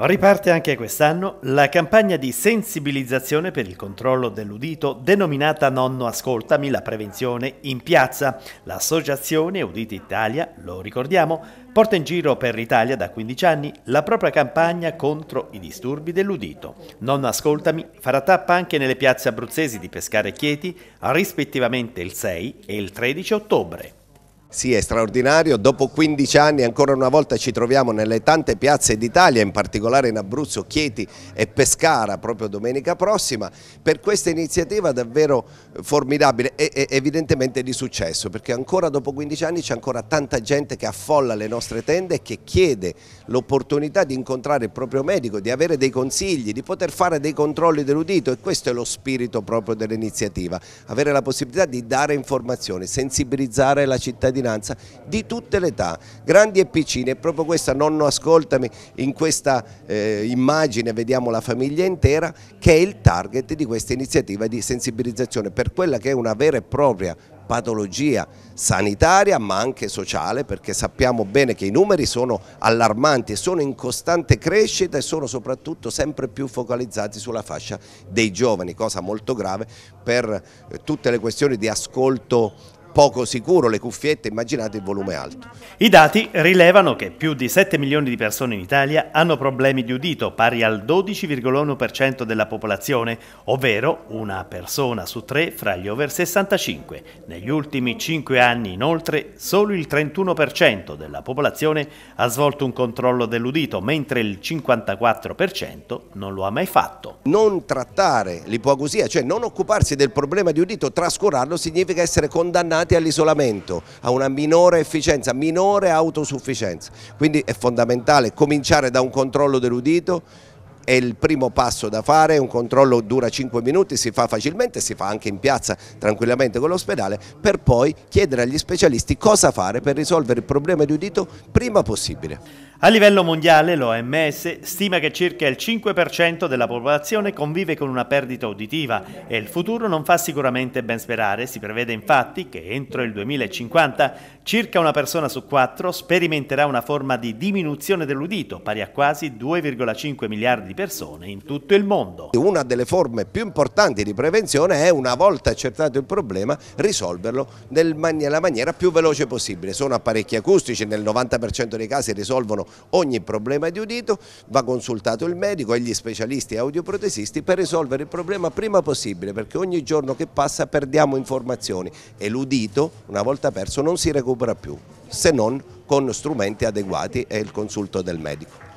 Riparte anche quest'anno la campagna di sensibilizzazione per il controllo dell'udito denominata Nonno Ascoltami la prevenzione in piazza. L'associazione Uditi Italia, lo ricordiamo, porta in giro per l'Italia da 15 anni la propria campagna contro i disturbi dell'udito. Nonno Ascoltami farà tappa anche nelle piazze abruzzesi di Pescare e Chieti rispettivamente il 6 e il 13 ottobre. Sì, è straordinario. Dopo 15 anni ancora una volta ci troviamo nelle tante piazze d'Italia, in particolare in Abruzzo, Chieti e Pescara, proprio domenica prossima, per questa iniziativa davvero formidabile e evidentemente di successo, perché ancora dopo 15 anni c'è ancora tanta gente che affolla le nostre tende e che chiede l'opportunità di incontrare il proprio medico, di avere dei consigli, di poter fare dei controlli dell'udito e questo è lo spirito proprio dell'iniziativa, avere la possibilità di dare informazioni, sensibilizzare la cittadinanza cittadinanza di tutte le età, grandi e piccine. E proprio questa, nonno ascoltami, in questa eh, immagine vediamo la famiglia intera che è il target di questa iniziativa di sensibilizzazione per quella che è una vera e propria patologia sanitaria ma anche sociale perché sappiamo bene che i numeri sono allarmanti e sono in costante crescita e sono soprattutto sempre più focalizzati sulla fascia dei giovani, cosa molto grave per eh, tutte le questioni di ascolto poco sicuro le cuffiette, immaginate il volume alto. I dati rilevano che più di 7 milioni di persone in Italia hanno problemi di udito, pari al 12,1% della popolazione, ovvero una persona su tre fra gli over 65. Negli ultimi 5 anni, inoltre, solo il 31% della popolazione ha svolto un controllo dell'udito, mentre il 54% non lo ha mai fatto. Non trattare l'ipoacusia, cioè non occuparsi del problema di udito, trascurarlo, significa essere condannati legati all'isolamento, a una minore efficienza, minore autosufficienza. Quindi è fondamentale cominciare da un controllo dell'udito, è il primo passo da fare, un controllo dura 5 minuti, si fa facilmente, si fa anche in piazza tranquillamente con l'ospedale, per poi chiedere agli specialisti cosa fare per risolvere il problema di udito prima possibile. A livello mondiale l'OMS stima che circa il 5% della popolazione convive con una perdita uditiva e il futuro non fa sicuramente ben sperare. Si prevede infatti che entro il 2050 circa una persona su quattro sperimenterà una forma di diminuzione dell'udito pari a quasi 2,5 miliardi di persone in tutto il mondo. Una delle forme più importanti di prevenzione è una volta accertato il problema risolverlo nella maniera più veloce possibile. Sono apparecchi acustici, nel 90% dei casi risolvono ogni problema di udito, va consultato il medico e gli specialisti audioprotesisti per risolvere il problema prima possibile perché ogni giorno che passa perdiamo informazioni e l'udito una volta perso non si recupera più se non con strumenti adeguati e il consulto del medico.